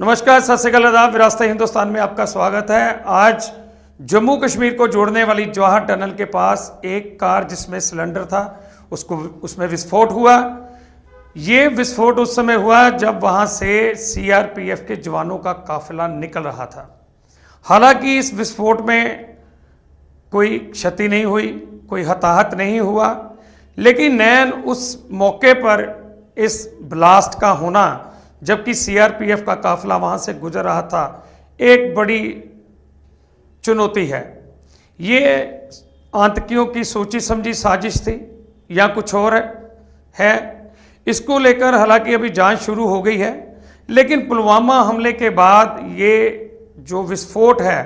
नमस्कार सत श्रीकाल आदाब विरासत हिंदुस्तान में आपका स्वागत है आज जम्मू कश्मीर को जोड़ने वाली जवाहर टनल के पास एक कार जिसमें सिलेंडर था उसको उसमें विस्फोट हुआ ये विस्फोट उस समय हुआ जब वहां से सीआरपीएफ के जवानों का काफिला निकल रहा था हालांकि इस विस्फोट में कोई क्षति नहीं हुई कोई हताहत नहीं हुआ लेकिन नैन उस मौके पर इस ब्लास्ट का होना जबकि सीआरपीएफ का काफिला वहाँ से गुजर रहा था एक बड़ी चुनौती है ये आतंकियों की सोची समझी साजिश थी या कुछ और है इसको लेकर हालांकि अभी जांच शुरू हो गई है लेकिन पुलवामा हमले के बाद ये जो विस्फोट है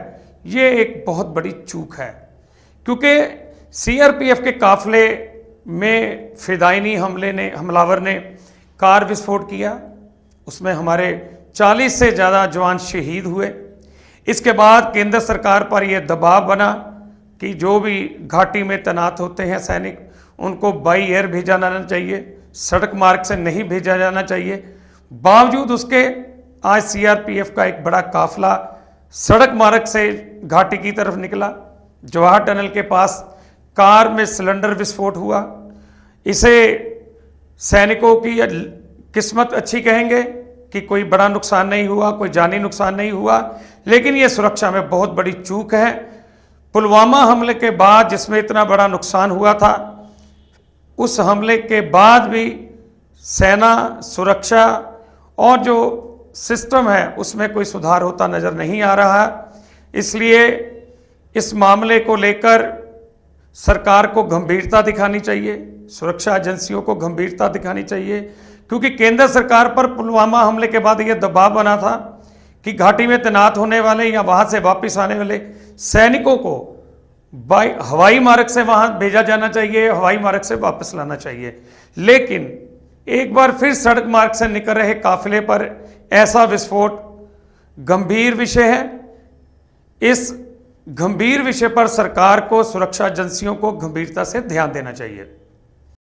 ये एक बहुत बड़ी चूक है क्योंकि सीआरपीएफ के काफले में फिदाइनी हमले ने हमलावर ने कार विस्फोट किया उसमें हमारे 40 से ज़्यादा जवान शहीद हुए इसके बाद केंद्र सरकार पर यह दबाव बना कि जो भी घाटी में तैनात होते हैं सैनिक उनको बाई एयर भेजा जाना चाहिए सड़क मार्ग से नहीं भेजा जाना चाहिए बावजूद उसके आज सीआरपीएफ का एक बड़ा काफिला सड़क मार्ग से घाटी की तरफ निकला जवाहर टनल के पास कार में सिलेंडर विस्फोट हुआ इसे सैनिकों की किस्मत अच्छी कहेंगे कि कोई बड़ा नुकसान नहीं हुआ कोई जानी नुकसान नहीं हुआ लेकिन ये सुरक्षा में बहुत बड़ी चूक है पुलवामा हमले के बाद जिसमें इतना बड़ा नुकसान हुआ था उस हमले के बाद भी सेना सुरक्षा और जो सिस्टम है उसमें कोई सुधार होता नज़र नहीं आ रहा इसलिए इस मामले को लेकर सरकार को गंभीरता दिखानी चाहिए सुरक्षा एजेंसियों को गंभीरता दिखानी चाहिए क्योंकि केंद्र सरकार पर पुलवामा हमले के बाद यह दबाव बना था कि घाटी में तैनात होने वाले या वहाँ से वापस आने वाले सैनिकों को बाई हवाई मार्ग से वहाँ भेजा जाना चाहिए हवाई मार्ग से वापस लाना चाहिए लेकिन एक बार फिर सड़क मार्ग से निकल रहे काफिले पर ऐसा विस्फोट गंभीर विषय है इस गंभीर विषय पर सरकार को सुरक्षा एजेंसियों को गंभीरता से ध्यान देना चाहिए